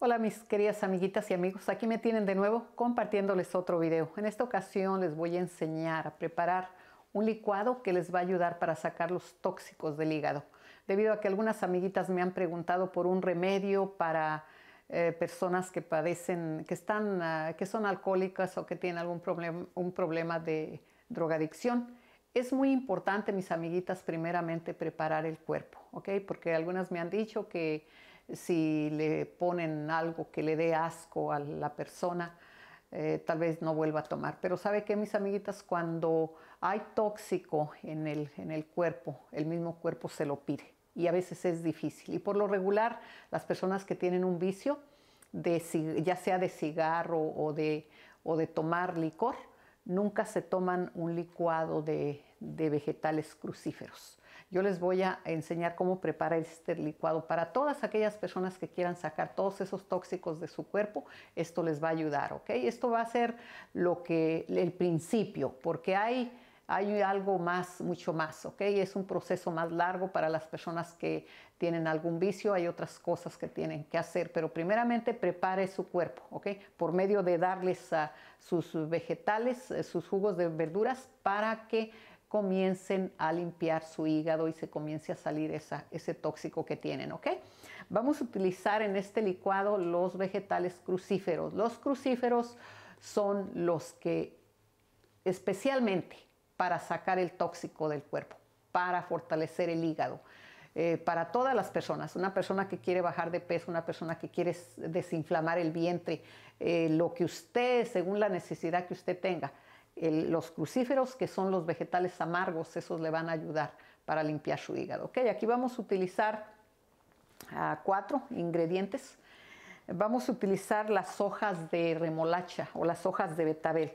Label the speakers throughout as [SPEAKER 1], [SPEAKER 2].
[SPEAKER 1] Hola mis queridas amiguitas y amigos, aquí me tienen de nuevo compartiéndoles otro video. En esta ocasión les voy a enseñar a preparar un licuado que les va a ayudar para sacar los tóxicos del hígado. Debido a que algunas amiguitas me han preguntado por un remedio para eh, personas que padecen, que, están, ah, que son alcohólicas o que tienen algún un problema de drogadicción. Es muy importante, mis amiguitas, primeramente preparar el cuerpo, ¿ok? Porque algunas me han dicho que si le ponen algo que le dé asco a la persona, eh, tal vez no vuelva a tomar. Pero sabe qué, mis amiguitas, cuando hay tóxico en el, cuerpo, el mismo cuerpo se lo pide y a veces es difícil. Y por lo regular, las personas que tienen un vicio, ya sea de cigarro o de, tomar licor, nunca se toman un licuado de vegetales crucíferos yo les voy a enseñar cómo preparar este licuado. Para todas aquellas personas que quieran sacar todos esos tóxicos de su cuerpo, esto les va a ayudar, ¿ok? Esto va a ser lo que, el principio, porque hay hay algo más, mucho más, ¿ok? Es un proceso más largo para las personas que tienen algún vicio, hay otras cosas que tienen que hacer, pero primeramente prepare su cuerpo, ¿ok? Por medio de darles sus vegetales, eh, sus jugos de verduras, para que comiencen a limpiar su hígado y se comience a salir ese tóxico que tienen, ¿ok? Vamos a utilizar en este licuado los vegetales crucíferos. Los crucíferos son los que especialmente para sacar el tóxico del cuerpo, para fortalecer el hígado. Eh, para todas las personas, una persona que quiere bajar de peso, una persona que quiere desinflamar el vientre, eh, lo que usted, según la necesidad que usted tenga, los crucíferos, que son los vegetales amargos, esos le van a ayudar para limpiar su hígado. Okay, aquí vamos a utilizar ah, cuatro ingredientes. Vamos a utilizar las hojas de remolacha o las hojas de betabel,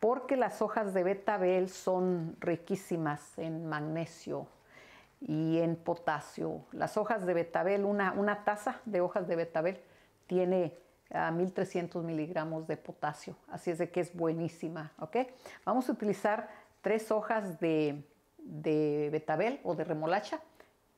[SPEAKER 1] porque las hojas de betabel son riquísimas en magnesio y en potasio. Las hojas de betabel, una, una taza de hojas de betabel tiene a 1300 miligramos de potasio. Así es de que es buenísima. ¿okay? Vamos a utilizar tres hojas de, betabel o de remolacha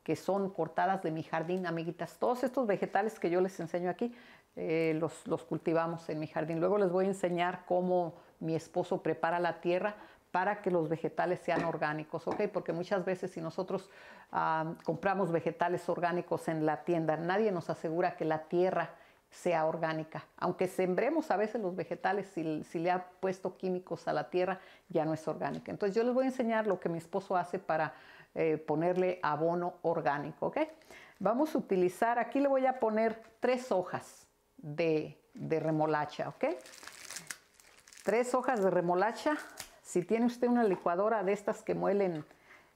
[SPEAKER 1] que son cortadas de mi jardín, amiguitas. Todos estos vegetales que yo les enseño aquí eh, los, cultivamos en mi jardín. Luego les voy a enseñar cómo mi esposo prepara la tierra para que los vegetales sean orgánicos, ¿ok? Porque muchas veces si nosotros ah, compramos vegetales orgánicos en la tienda, nadie nos asegura que la tierra sea orgánica. Aunque sembremos a veces los vegetales, si, le ha puesto químicos a la tierra, ya no es orgánica. Entonces yo les voy a enseñar lo que mi esposo hace para eh, ponerle abono orgánico. ¿ok? Vamos a utilizar, aquí le voy a poner tres hojas de, de remolacha. ¿ok? Tres hojas de remolacha. Si tiene usted una licuadora de estas que muelen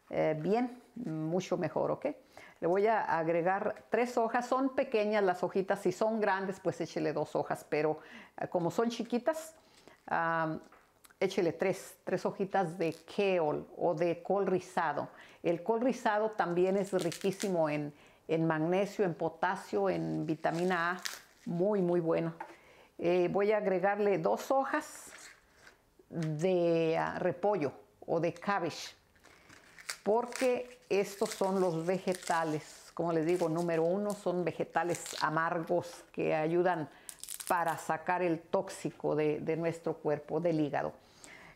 [SPEAKER 1] eh, bien, mucho mejor, ¿ok? Le voy a agregar tres hojas, son pequeñas las hojitas, si son grandes pues échele dos hojas, pero eh, como son chiquitas, échele tres, tres hojitas de keol o de col rizado. El col rizado también es riquísimo en, magnesio, en potasio, en vitamina A, muy, muy bueno. Eh, voy a agregarle dos hojas de ah, repollo o de cabbage porque estos son los vegetales, como les digo, número uno son vegetales amargos que ayudan para sacar el tóxico de, nuestro cuerpo, del hígado.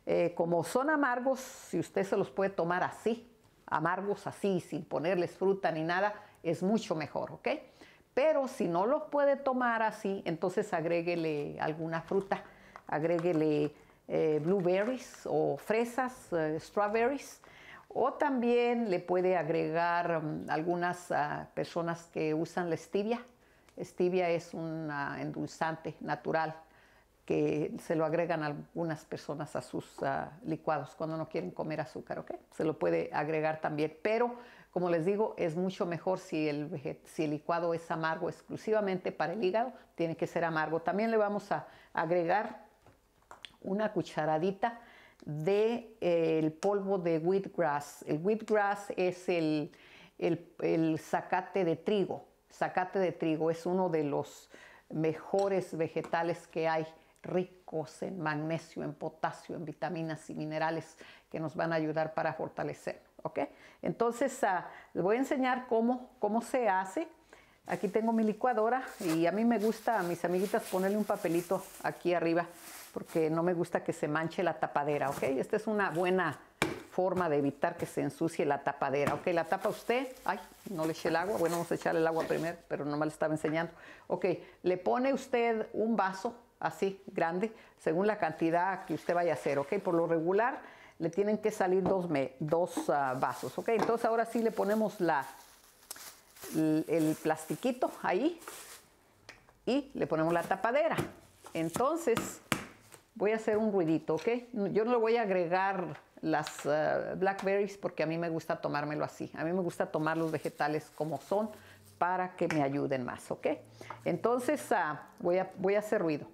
[SPEAKER 1] Eh, como son amargos, si usted se los puede tomar así, amargos así, sin ponerles fruta ni nada, es mucho mejor, ¿ok? Pero si no los puede tomar así, entonces agréguele alguna fruta, agréguele eh, blueberries o fresas, eh, strawberries, o también le puede agregar mm, algunas ah, personas que usan la stevia. Stevia es un ah, endulzante natural que se lo agregan algunas personas a sus ah, licuados cuando no quieren comer azúcar, Se lo puede agregar también, pero como les digo, es mucho mejor si si el licuado es amargo exclusivamente para el hígado, tiene que ser amargo. También le vamos a agregar una cucharadita de, eh, el polvo de wheatgrass. El wheatgrass es el, el, zacate de trigo. Sacate de trigo es uno de los mejores vegetales que hay, ricos en magnesio, en potasio, en vitaminas y minerales que nos van a ayudar para fortalecer. Entonces, ah, les voy a enseñar cómo, cómo se hace. Aquí tengo mi licuadora y a mí me gusta a mis amiguitas ponerle un papelito aquí arriba porque no me gusta que se manche la tapadera, ¿ok? Esta es una buena forma de evitar que se ensucie la tapadera. Ok, la tapa usted. Ay, no le eché el agua. Bueno, vamos a echarle el agua primero, pero no me lo estaba enseñando. Ok, le pone usted un vaso así, grande, según la cantidad que usted vaya a hacer. Ok, por lo regular le tienen que salir dos, ah, vasos. Ok, entonces ahora sí le ponemos la, el plastiquito ahí y le ponemos la tapadera. Entonces, voy a hacer un ruidito, ¿ok? Yo no le voy a agregar las eh, blackberries porque a mí me gusta tomármelo así. A mí me gusta tomar los vegetales como son para que me ayuden más, ¿ok? Entonces ah, voy a hacer ruido.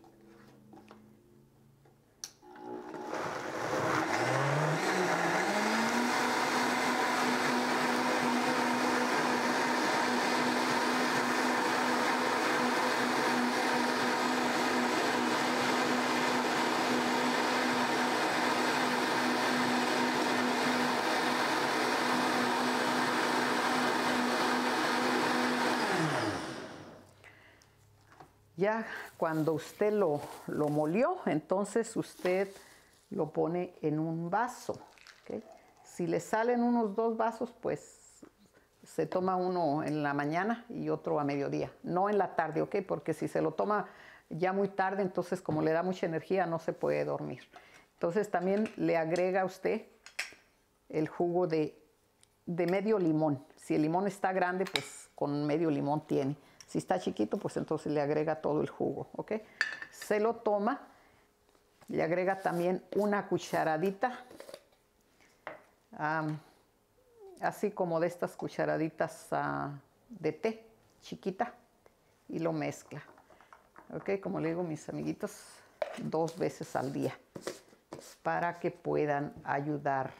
[SPEAKER 1] Ya cuando usted lo, molió, entonces usted lo pone en un vaso. Si le salen unos dos vasos, pues se toma uno en la mañana y otro a mediodía, no en la tarde, ¿ok? Porque si se lo toma ya muy tarde, entonces como le da mucha energía, no se puede dormir. Entonces también le agrega usted el jugo de, de medio limón. Si el limón está grande, pues con medio limón tiene. Si está chiquito, pues entonces le agrega todo el jugo, ¿ok? Se lo toma, le agrega también una cucharadita, así como de estas cucharaditas ah, de té chiquita, y lo mezcla. ¿Ok? Como le digo mis amiguitos, dos veces al día para que puedan ayudar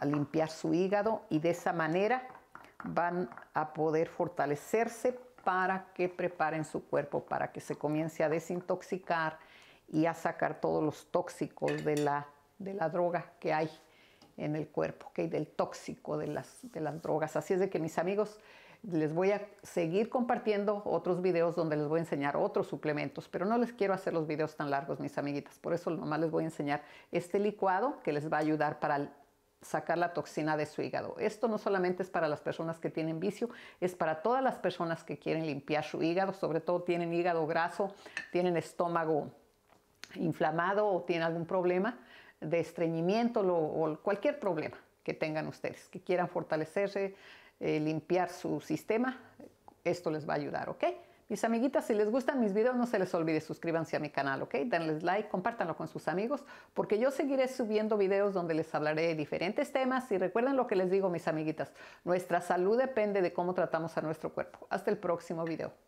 [SPEAKER 1] a limpiar su hígado y de esa manera van a poder fortalecerse para que preparen su cuerpo para que se comience a desintoxicar y a sacar todos los tóxicos de la, de la droga que hay en el cuerpo, ¿okay? del tóxico de las, de las drogas. Así es de que mis amigos, les voy a seguir compartiendo otros videos donde les voy a enseñar otros suplementos, pero no les quiero hacer los videos tan largos, mis amiguitas. Por eso nomás les voy a enseñar este licuado que les va a ayudar para sacar la toxina de su hígado. Esto no solamente es para las personas que tienen vicio, es para todas las personas que quieren limpiar su hígado, sobre todo tienen hígado graso, tienen estómago inflamado o tienen algún problema de estreñimiento o, cualquier problema que tengan ustedes, que quieran fortalecerse, eh, limpiar su sistema, esto les va a ayudar, ¿ok? Mis amiguitas, si les gustan mis videos, no se les olvide suscríbanse a mi canal, ¿ok? Denles like, compártanlo con sus amigos, porque yo seguiré subiendo videos donde les hablaré de diferentes temas y recuerden lo que les digo, mis amiguitas, nuestra salud depende de cómo tratamos a nuestro cuerpo. Hasta el próximo video.